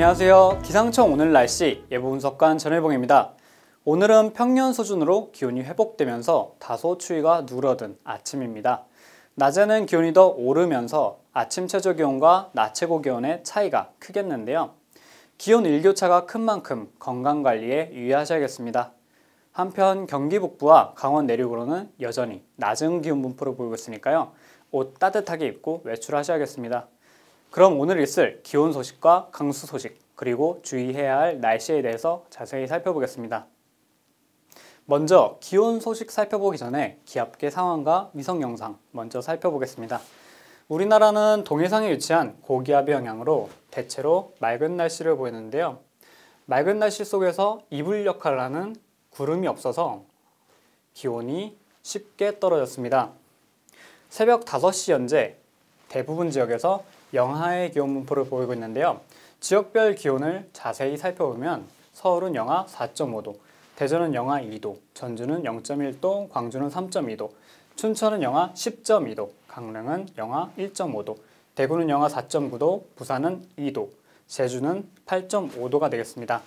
안녕하세요. 기상청 오늘 날씨 예보 분석관 전혜봉입니다. 오늘은 평년 수준으로 기온이 회복되면서 다소 추위가 누러든 아침입니다. 낮에는 기온이 더 오르면서 아침 최저 기온과 낮 최고 기온의 차이가 크겠는데요. 기온 일교차가 큰 만큼 건강 관리에 유의하셔야겠습니다. 한편 경기 북부와 강원 내륙으로는 여전히 낮은 기온 분포를 보이고 있으니까요. 옷 따뜻하게 입고 외출하셔야겠습니다. 그럼 오늘 있을 기온 소식과 강수 소식 그리고 주의해야 할 날씨에 대해서 자세히 살펴보겠습니다. 먼저 기온 소식 살펴보기 전에 기압계 상황과 위성 영상 먼저 살펴보겠습니다. 우리나라는 동해상에 위치한 고기압의 영향으로 대체로 맑은 날씨를 보이는데요. 맑은 날씨 속에서 이불 역할을 하는 구름이 없어서 기온이 쉽게 떨어졌습니다. 새벽 5시 현재 대부분 지역에서 영하의 기온 분포를 보이고 있는데요. 지역별 기온을 자세히 살펴보면 서울은 영하 4.5도, 대전은 영하 2도, 전주는 0.1도, 광주는 3.2도, 춘천은 영하 10.2도, 강릉은 영하 1.5도, 대구는 영하 4.9도, 부산은 2도, 제주는 8.5도가 되겠습니다.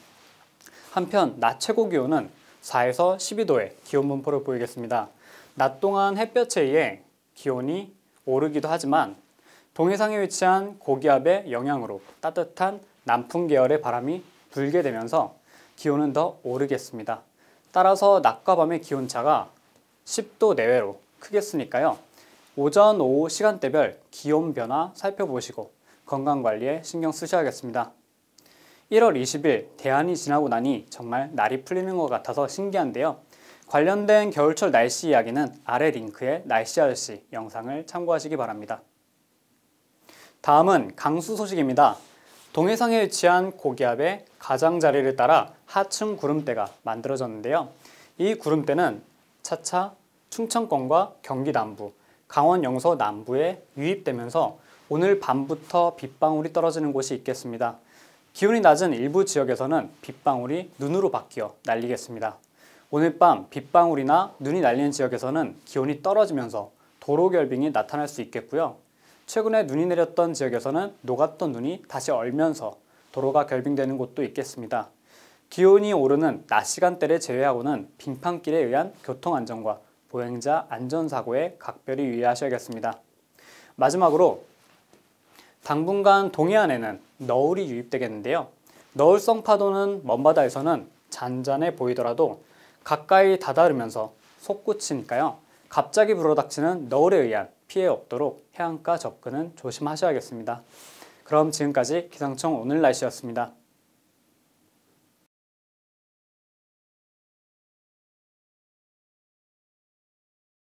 한편 낮 최고 기온은 4에서 12도의 기온 분포를 보이겠습니다. 낮 동안 햇볕에 의해 기온이 오르기도 하지만 동해상에 위치한 고기압의 영향으로 따뜻한 남풍 계열의 바람이 불게 되면서 기온은 더 오르겠습니다. 따라서 낮과 밤의 기온차가 10도 내외로 크겠으니까요. 오전, 오후 시간대별 기온 변화 살펴보시고 건강관리에 신경 쓰셔야겠습니다. 1월 20일 대안이 지나고 나니 정말 날이 풀리는 것 같아서 신기한데요. 관련된 겨울철 날씨 이야기는 아래 링크의 날씨 아저씨 영상을 참고하시기 바랍니다. 다음은 강수 소식입니다. 동해상에 위치한 고기압의 가장자리를 따라 하층 구름대가 만들어졌는데요. 이 구름대는 차차 충청권과 경기 남부, 강원 영서 남부에 유입되면서 오늘 밤부터 빗방울이 떨어지는 곳이 있겠습니다. 기온이 낮은 일부 지역에서는 빗방울이 눈으로 바뀌어 날리겠습니다. 오늘 밤 빗방울이나 눈이 날리는 지역에서는 기온이 떨어지면서 도로 결빙이 나타날 수 있겠고요. 최근에 눈이 내렸던 지역에서는 녹았던 눈이 다시 얼면서 도로가 결빙되는 곳도 있겠습니다. 기온이 오르는 낮 시간대를 제외하고는 빙판길에 의한 교통안전과 보행자 안전사고에 각별히 유의하셔야겠습니다. 마지막으로 당분간 동해안에는 너울이 유입되겠는데요. 너울성 파도는 먼바다에서는 잔잔해 보이더라도 가까이 다다르면서 솟구치니까요. 갑자기 불어닥치는 너울에 의한 피해 없도록 해안가 접근은 조심하셔야겠습니다. 그럼 지금까지 기상청 오늘 날씨였습니다.